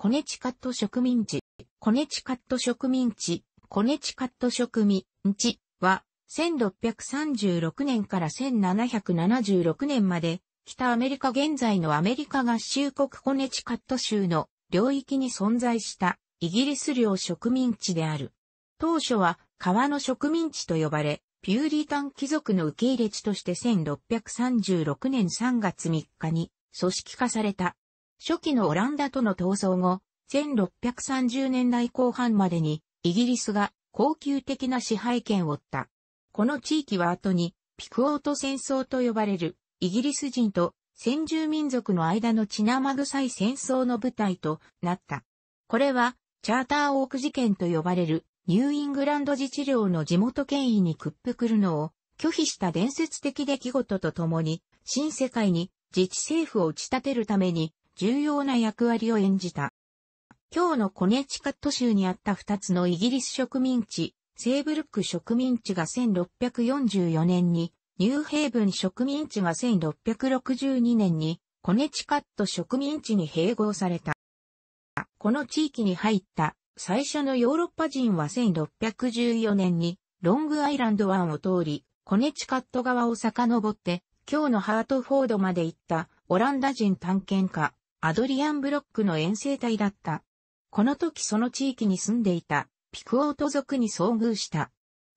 コネチカット植民地、コネチカット植民地、コネチカット植民地は、1636年から1776年まで、北アメリカ現在のアメリカ合衆国コネチカット州の領域に存在したイギリス領植民地である。当初は川の植民地と呼ばれ、ピューリータン貴族の受け入れ地として1636年3月3日に組織化された初期のオランダとの闘争後、1630年代後半までにイギリスが恒久的な支配権を負った。この地域は後にピクオート戦争と呼ばれるイギリス人と先住民族の間の血生臭い戦争の舞台となった。これはチャーターオーク事件と呼ばれるニューイングランド自治領の地元権威に屈服るのを拒否した伝説的出来事とともに新世界に自治政府を打ち立てるために重要な役割を演じた。今日のコネチカット州にあった2つのイギリス植民地、セーブルック植民地が1644年に、ニューヘイブン植民地が1662年に、コネチカット植民地に併合された。この地域に入った最初のヨーロッパ人は1614年にロングアイランド湾を通り、コネチカット側を遡って、今日のハートフォードまで行ったオランダ人探検家、アドリアン・ブロックの遠征隊だった。この時その地域に住んでいたピクオート族に遭遇した。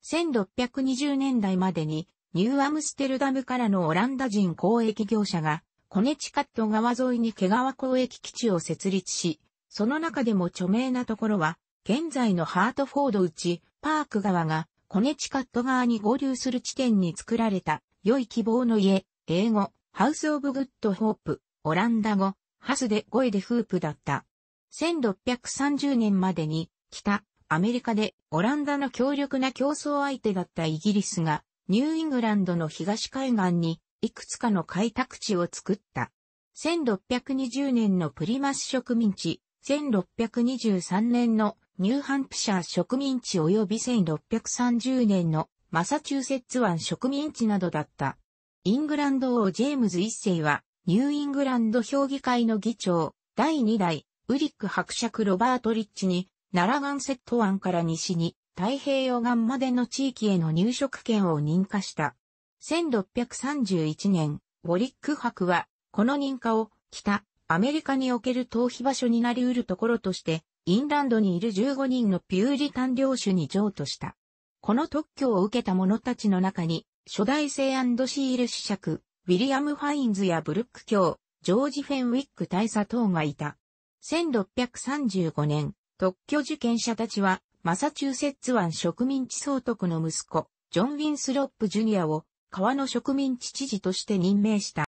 1620年代までにニューアムステルダムからのオランダ人交易業者がコネチカット川沿いに毛皮交易基地を設立し、その中でも著名なところは、現在のハートフォードうち、パーク川がコネチカット側に合流する地点に作られた、良い希望の家、英語、ハウスオブグッドホープ、オランダ語、ハスで5位でフープだった。1630年までに、北、アメリカでオランダの強力な競争相手だったイギリスが、ニューイングランドの東海岸に、いくつかの開拓地を作った。1620年のプリマス植民地、1623年のニューハンプシャー植民地及び1630年のマサチューセッツ湾植民地などだった。イングランド王ジェームズ一世はニューイングランド評議会の議長、第2代、ウリック伯爵ロバート・リッチに、ナラガンセット湾から西に、太平洋岸までの地域への入植権を認可した。1631年、ウォリック伯は、この認可を、北、アメリカにおける逃避場所になり得るところとして、インランドにいる15人のピューリタン領主に譲渡した。この特許を受けた者たちの中に、初代聖シール子爵、ウィリアム・ファインズやブルック卿、ジョージ・フェンウィック大佐等がいた。1635年、特許受験者たちは、マサチューセッツ湾植民地総督の息子、ジョン・ウィンスロップ・ジュニアを、川の植民地知事として任命した。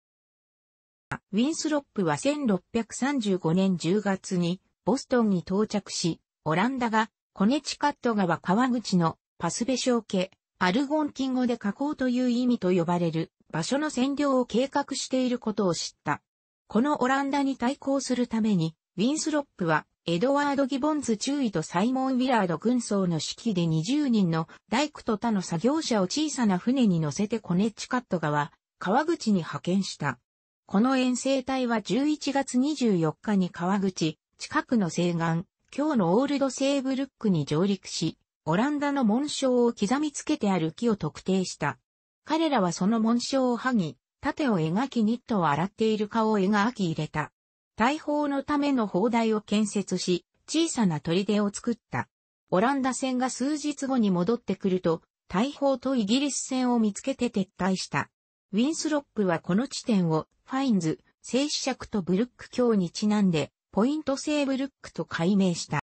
ウィンスロップは1635年10月に、ボストンに到着し、オランダが、コネチカット川川口のパスベショー家、アルゴンキン語で書こうという意味と呼ばれる場所の占領を計画していることを知った。このオランダに対抗するために、ウィンスロップは、エドワード・ギボンズ中尉とサイモン・ウィラード軍曹の指揮で20人の大工と他の作業者を小さな船に乗せてコネッチカット川、川口に派遣した。この遠征隊は11月24日に川口、近くの西岸、今日のオールド・セーブルックに上陸し、オランダの紋章を刻みつけてある木を特定した。彼らはその紋章を剥ぎ、盾を描きニットを洗っている顔を描き入れた。大砲のための砲台を建設し、小さな砦を作った。オランダ船が数日後に戻ってくると、大砲とイギリス船を見つけて撤退した。ウィンスロップはこの地点を、ファインズ、静止尺とブルック卿にちなんで、ポイント制ブルックと改名した。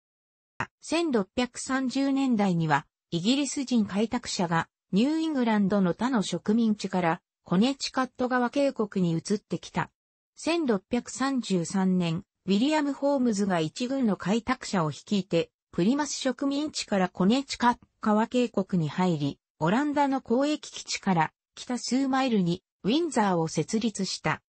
1630年代には、イギリス人開拓者がニューイングランドの他の植民地からコネチカット川渓谷に移ってきた。1633年、ウィリアム・ホームズが一軍の開拓者を率いて、プリマス植民地からコネチカット川渓谷に入り、オランダの交易基地から北数マイルにウィンザーを設立した。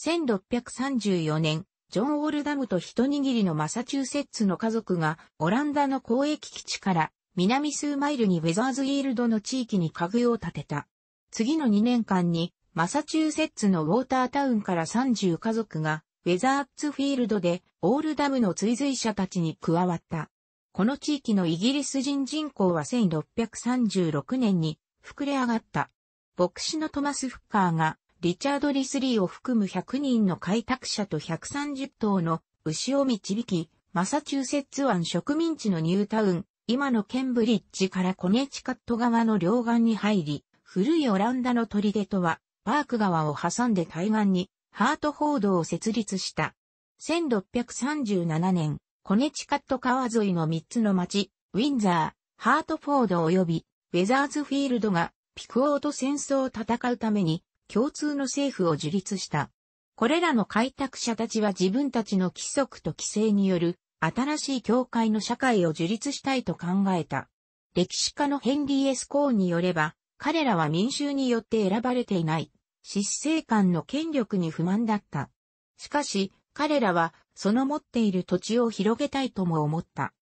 1634年、ジョン・オールダムと一握りのマサチューセッツの家族がオランダの交易基地から南数マイルにウェザーズイールドの地域に家具を建てた。次の2年間に、マサチューセッツのウォータータウンから30家族が、ウェザーツフィールドで、オールダムの追随者たちに加わった。この地域のイギリス人人口は1636年に膨れ上がった。牧師のトマス・フッカーが、リチャード・リスリーを含む100人の開拓者と130頭の牛を導き、マサチューセッツ湾植民地のニュータウン、今のケンブリッジからコネチカット側の両岸に入り、古いオランダの砦とは、パーク川を挟んで対岸に、ハートフォードを設立した。1637年、コネチカット川沿いの3つの町、ウィンザー、ハートフォード及び、ウェザーズフィールドが、ピクオーと戦争を戦うために、共通の政府を樹立した。これらの開拓者たちは自分たちの規則と規制による新しい教会の社会を樹立したいと考えた。歴史家のヘンリー・エス・コーンによれば、彼らは民衆によって選ばれていない、執政官の権力に不満だった。しかし、彼らは、その持っている土地を広げたいとも思った。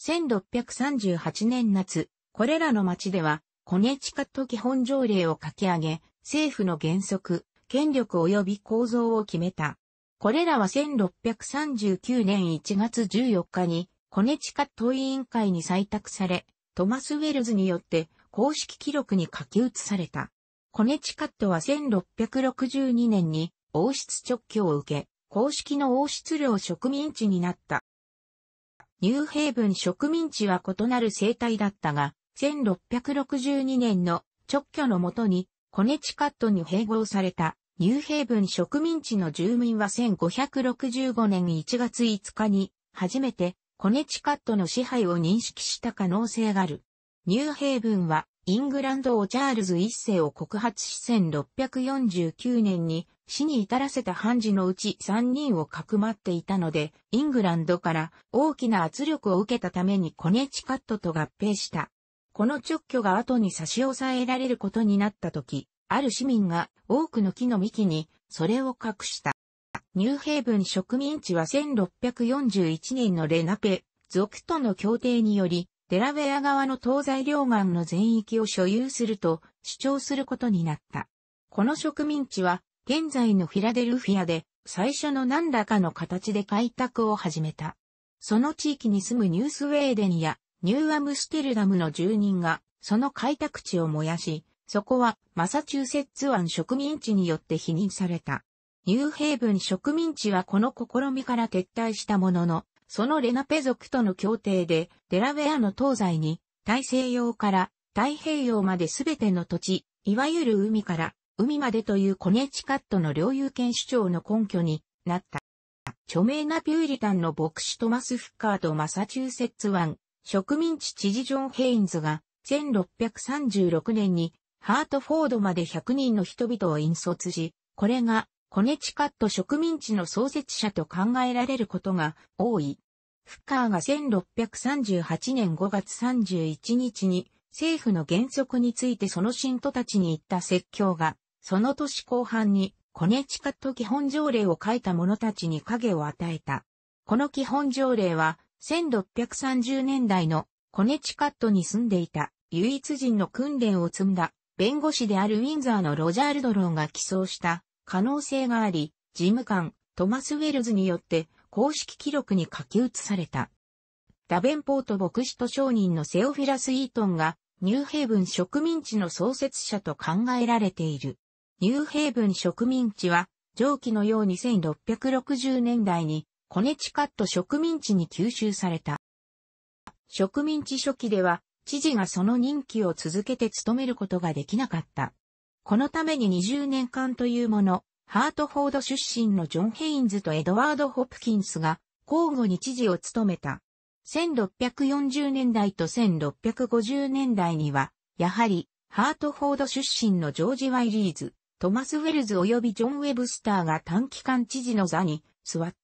1638年夏、これらの町では、コネチカット基本条例を書き上げ、政府の原則、権力及び構造を決めた。これらは1639年1月14日に、コネチカット委員会に採択され、トマス・ウェルズによって公式記録に書き写された。コネチカットは1662年に王室直居を受け、公式の王室領植民地になった。ニューヘイブン植民地は異なる生態だったが、1662年の直居のもとにコネチカットに併合された。ニューヘイブン植民地の住民は1565年1月5日に、初めて、コネチカットの支配を認識した可能性がある。ニューヘイブンは、イングランド王チャールズ一世を告発し1649年に死に至らせた判事のうち3人をかくまっていたので、イングランドから大きな圧力を受けたためにコネチカットと合併した。この直挙が後に差し押さえられることになった時、ある市民が多くの木の幹にそれを隠した。ニューヘイブン植民地は1641年のレナペ族との協定により、デラウェア側の東西両岸の全域を所有すると主張することになった。この植民地は、現在のフィラデルフィアで、最初の何らかの形で開拓を始めた。その地域に住むニュースウェーデンやニューアムステルダムの住人が、その開拓地を燃やし、そこはマサチューセッツ湾植民地によって否認された。ニューヘイブン植民地はこの試みから撤退したものの、そのレナペ族との協定で、デラウェアの東西に、大西洋から太平洋まで全ての土地、いわゆる海から海までというコネチカットの領有権主張の根拠になった。著名なピューリタンの牧師トマス・フッカーとマサチューセッツ湾植民地知事ジョン・ヘインズが1636年にハートフォードまで100人の人々を引率し、これがコネチカット植民地の創設者と考えられることが多い。フッカーが1638年5月31日に政府の原則についてその信徒たちに言った説教が、その年後半にコネチカット基本条例を書いた者たちに影を与えた。この基本条例は1630年代のコネチカットに住んでいた唯一人の訓練を積んだ弁護士であるウィンザーのロジャールドローが起草した可能性があり、事務官、トマス・ウェルズによって公式記録に書き写された。ダベンポート牧師と商人のセオフィラス・イートンが、ニューヘイブン植民地の創設者と考えられている。ニューヘイブン植民地は、上記のように1660年代に、コネチカット植民地に吸収された。植民地初期では、知事がその任期を続けて務めることができなかった。このために20年間というもの、ハートフォード出身のジョン・ヘインズとエドワード・ホプキンスが交互に知事を務めた。1640年代と1650年代には、やはり、ハートフォード出身のジョージ・ワイリーズ、トマス・ウェルズ及びジョン・ウェブスターが短期間知事の座に座っ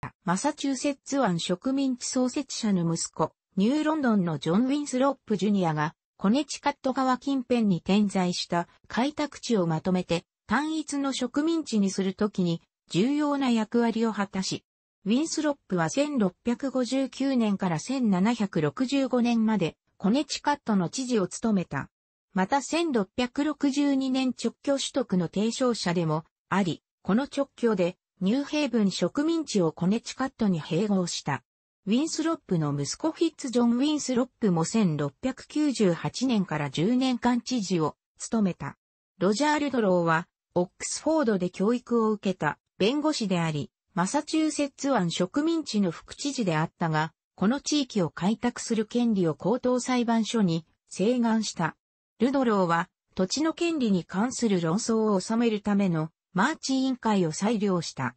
た。マサチューセッツ湾植民地創設者の息子、ニューロンドンのジョン・ウィンスロップ・ジュニアが、コネチカット川近辺に点在した開拓地をまとめて、単一の植民地にするときに、重要な役割を果たし、ウィンスロップは1659年から1765年までコネチカットの知事を務めた。また1662年直教取得の提唱者でもあり、この直教でニューヘイブン植民地をコネチカットに併合した。ウィンスロップの息子フィッツ・ジョン・ウィンスロップも1698年から10年間知事を務めた。ロジャー・ルドローは、オックスフォードで教育を受けた弁護士であり、マサチューセッツ湾植民地の副知事であったが、この地域を開拓する権利を高等裁判所に請願した。ルドローは、土地の権利に関する論争を収めるためのマーチ委員会を裁量した。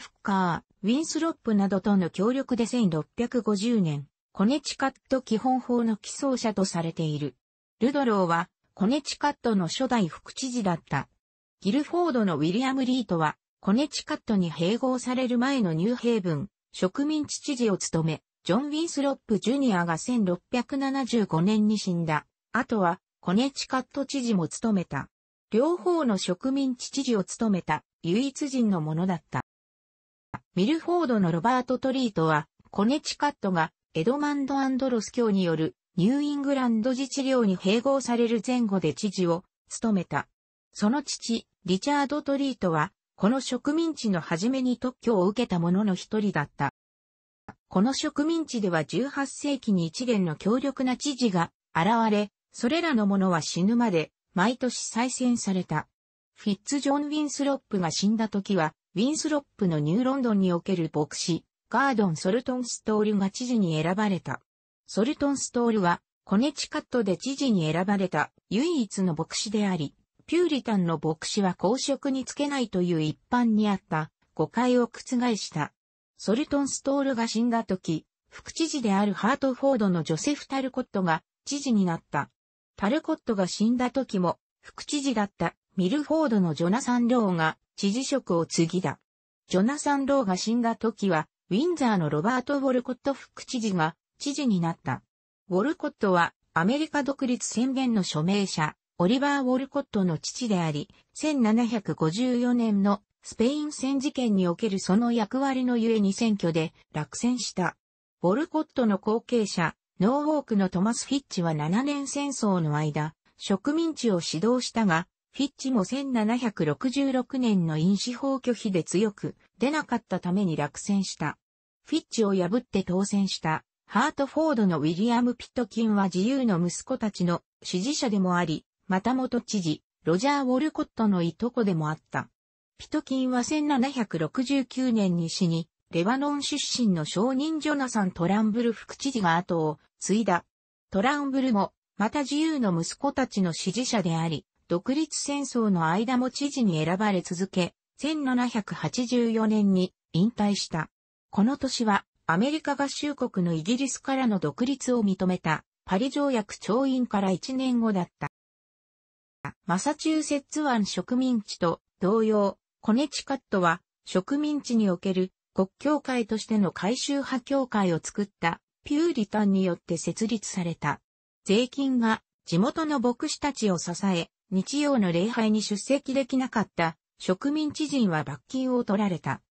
フッカー、ウィンスロップなどとの協力で1650年、コネチカット基本法の起草者とされている。ルドローは、コネチカットの初代副知事だった。ギルフォードのウィリアム・リートは、コネチカットに併合される前のニューヘイブン、植民地知事を務め、ジョン・ウィンスロップ・ジュニアが1675年に死んだ。あとは、コネチカット知事も務めた。両方の植民地知事を務めた、唯一人のものだった。ミルフォードのロバート・トリートは、コネチカットがエドマンド・アンドロス教によるニューイングランド自治領に併合される前後で知事を務めた。その父、リチャード・トリートは、この植民地の初めに特許を受けた者の一人だった。この植民地では18世紀に一連の強力な知事が現れ、それらの者は死ぬまで毎年再選された。フィッツ・ジョン・ウィンスロップが死んだ時は、ウィンスロップのニューロンドンにおける牧師、ガードン・ソルトン・ストールが知事に選ばれた。ソルトン・ストールは、コネチカットで知事に選ばれた唯一の牧師であり、ピューリタンの牧師は公職につけないという一般にあった誤解を覆した。ソルトン・ストールが死んだ時、副知事であるハートフォードのジョセフ・タルコットが知事になった。タルコットが死んだ時も副知事だったミルフォードのジョナサン・ローが知事職を継ぎだ。ジョナサン・ローが死んだ時は、ウィンザーのロバート・ウォルコット副知事が知事になった。ウォルコットはアメリカ独立宣言の署名者、オリバー・ウォルコットの父であり、1754年のスペイン戦事件におけるその役割のゆえに選挙で落選した。ウォルコットの後継者、ノーウォークのトマス・フィッチは7年戦争の間、植民地を指導したが、フィッチも1766年の飲酒法拒否で強く出なかったために落選した。フィッチを破って当選したハートフォードのウィリアム・ピットキンは自由の息子たちの支持者でもあり、また元知事、ロジャー・ウォルコットのいとこでもあった。ピトキンは1769年に死に、レバノン出身の商人ジョナサン・トランブル副知事が後を継いだ。トランブルも、また自由の息子たちの支持者であり、独立戦争の間も知事に選ばれ続け、1784年に引退した。この年はアメリカ合衆国のイギリスからの独立を認めたパリ条約調印から1年後だった。マサチューセッツ湾植民地と同様、コネチカットは植民地における国教会としての改修派教会を作ったピューリタンによって設立された。税金が地元の牧師たちを支え、日曜の礼拝に出席できなかった植民地人は罰金を取られた。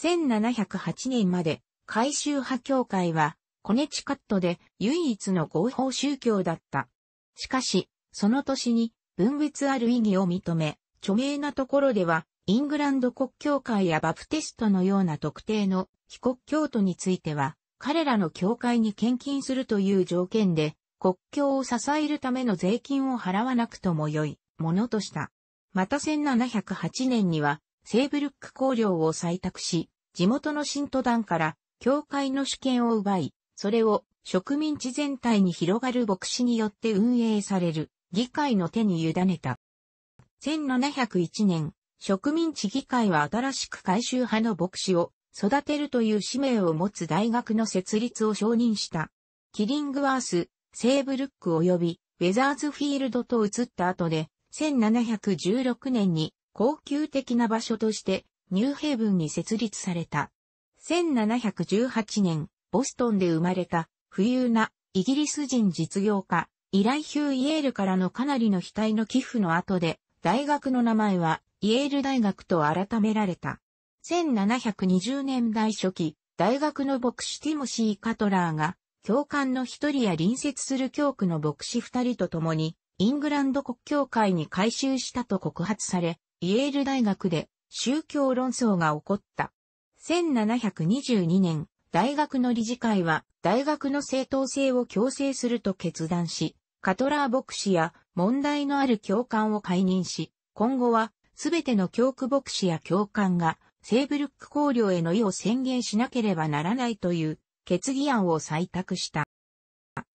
1708年まで改宗派教会はコネチカットで唯一の合法宗教だった。しかし、その年に分別ある意義を認め、著名なところではイングランド国教会やバプテストのような特定の非国教徒については、彼らの教会に献金するという条件で、国教を支えるための税金を払わなくともよい。ものとした。また1708年には、セーブルック公領を採択し、地元の信徒団から教会の主権を奪い、それを植民地全体に広がる牧師によって運営される議会の手に委ねた。1701年、植民地議会は新しく改宗派の牧師を育てるという使命を持つ大学の設立を承認した。キリングワース、セーブルック及びウェザーズフィールドと移った後で、1716年に高級的な場所としてニューヘイブンに設立された。1718年、ボストンで生まれた富裕なイギリス人実業家、イライヒュー・イエールからのかなりの額の寄付の後で、大学の名前はイエール大学と改められた。1720年代初期、大学の牧師ティモシー・カトラーが、教官の一人や隣接する教区の牧師二人と共に、イングランド国教会に改宗したと告発され、イェール大学で宗教論争が起こった。1722年、大学の理事会は大学の正当性を強制すると決断し、カトラー牧師や問題のある教官を解任し、今後はすべての教区牧師や教官がセーブルック公領への意を宣言しなければならないという決議案を採択した。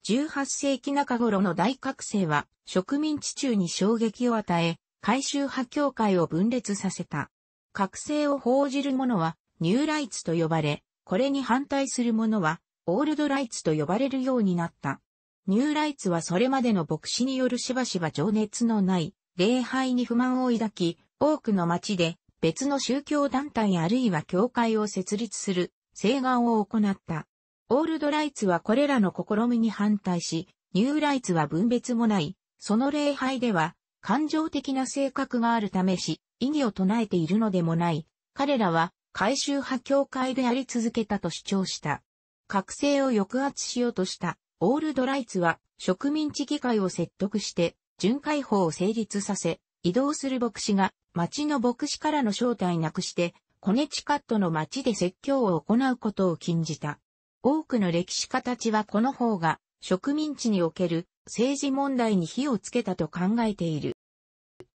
18世紀中頃の大覚醒は植民地中に衝撃を与え、改宗派教会を分裂させた。覚醒を報じる者はニューライツと呼ばれ、これに反対する者はオールドライツと呼ばれるようになった。ニューライツはそれまでの牧師によるしばしば情熱のない礼拝に不満を抱き、多くの町で別の宗教団体あるいは教会を設立する請願を行った。オールドライツはこれらの試みに反対し、ニューライツは分別もない、その礼拝では、感情的な性格があるためし、意義を唱えているのでもない、彼らは、改宗派教会であり続けたと主張した。覚醒を抑圧しようとした、オールドライツは、植民地議会を説得して、巡回法を成立させ、移動する牧師が、町の牧師からの招待なくして、コネチカットの町で説教を行うことを禁じた。多くの歴史家たちはこの方が植民地における政治問題に火をつけたと考えている。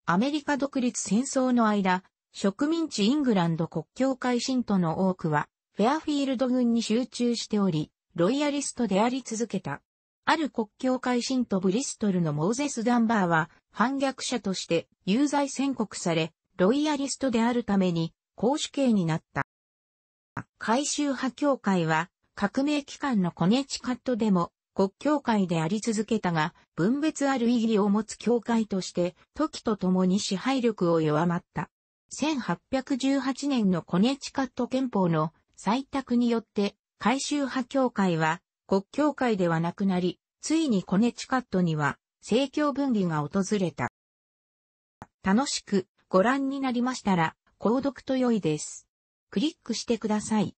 アメリカ独立戦争の間、植民地イングランド国境会信徒の多くは、フェアフィールド軍に集中しており、ロイヤリストであり続けた。ある国境会信徒ブリストルのモーゼス・ダンバーは、反逆者として有罪宣告され、ロイヤリストであるために、公主刑になった。回収派協会は、革命期間のコネチカットでも国教会であり続けたが、分別ある意義を持つ教会として、時とともに支配力を弱まった。1818年のコネチカット憲法の採択によって、改宗派教会は国教会ではなくなり、ついにコネチカットには政教分離が訪れた。楽しくご覧になりましたら、購読と良いです。クリックしてください。